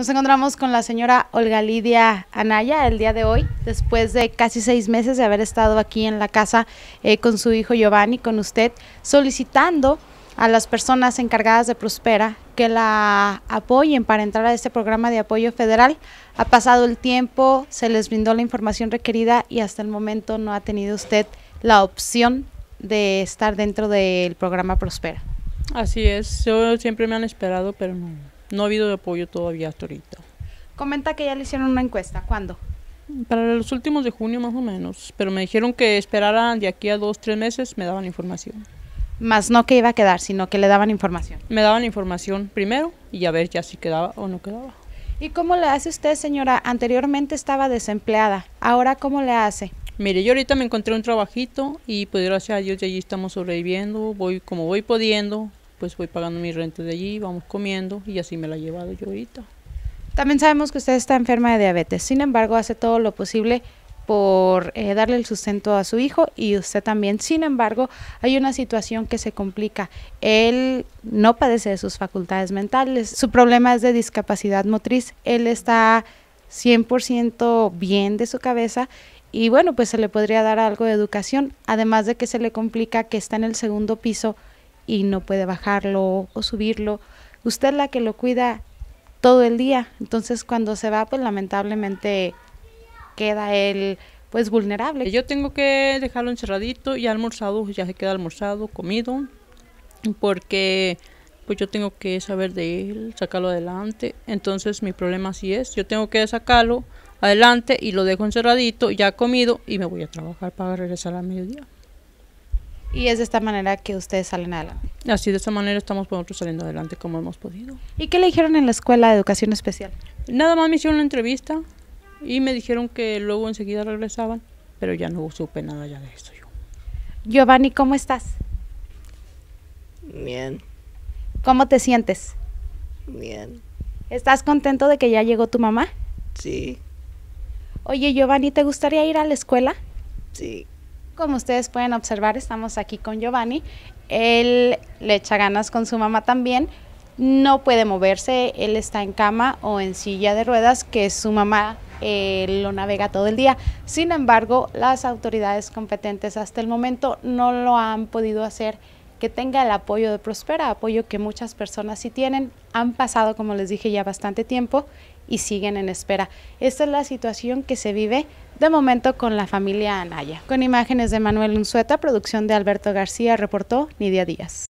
Nos encontramos con la señora Olga Lidia Anaya el día de hoy, después de casi seis meses de haber estado aquí en la casa eh, con su hijo Giovanni, con usted, solicitando a las personas encargadas de Prospera que la apoyen para entrar a este programa de apoyo federal. Ha pasado el tiempo, se les brindó la información requerida y hasta el momento no ha tenido usted la opción de estar dentro del programa Prospera. Así es, yo siempre me han esperado, pero no. No ha habido apoyo todavía hasta ahorita. Comenta que ya le hicieron una encuesta. ¿Cuándo? Para los últimos de junio más o menos. Pero me dijeron que esperaran de aquí a dos, tres meses, me daban información. Más no que iba a quedar, sino que le daban información. Me daban información primero y a ver ya si quedaba o no quedaba. ¿Y cómo le hace usted, señora? Anteriormente estaba desempleada. ¿Ahora cómo le hace? Mire, yo ahorita me encontré un trabajito y pues gracias a Dios ya allí estamos sobreviviendo, voy como voy pudiendo, pues voy pagando mi renta de allí, vamos comiendo y así me la he llevado yo ahorita. También sabemos que usted está enferma de diabetes, sin embargo hace todo lo posible por eh, darle el sustento a su hijo y usted también. Sin embargo, hay una situación que se complica. Él no padece de sus facultades mentales, su problema es de discapacidad motriz, él está 100% bien de su cabeza y bueno, pues se le podría dar algo de educación, además de que se le complica que está en el segundo piso y no puede bajarlo o subirlo. Usted es la que lo cuida todo el día. Entonces cuando se va, pues lamentablemente queda él pues vulnerable. Yo tengo que dejarlo encerradito y almorzado, ya se queda almorzado, comido, porque pues yo tengo que saber de él, sacarlo adelante. Entonces mi problema sí es, yo tengo que sacarlo adelante y lo dejo encerradito, ya comido y me voy a trabajar para regresar a mediodía. Y es de esta manera que ustedes salen adelante. Así de esta manera estamos nosotros saliendo adelante como hemos podido. ¿Y qué le dijeron en la escuela de educación especial? Nada más me hicieron una entrevista y me dijeron que luego enseguida regresaban, pero ya no supe nada ya de eso yo. Giovanni, ¿cómo estás? Bien. ¿Cómo te sientes? Bien. ¿Estás contento de que ya llegó tu mamá? Sí. Oye, Giovanni, ¿te gustaría ir a la escuela? Sí como ustedes pueden observar, estamos aquí con Giovanni. Él le echa ganas con su mamá también. No puede moverse, él está en cama o en silla de ruedas, que su mamá eh, lo navega todo el día. Sin embargo, las autoridades competentes hasta el momento no lo han podido hacer que tenga el apoyo de Prospera, apoyo que muchas personas sí tienen. Han pasado, como les dije, ya bastante tiempo y siguen en espera. Esta es la situación que se vive de momento con la familia Anaya. Con imágenes de Manuel Unzueta, producción de Alberto García, reportó Nidia Díaz.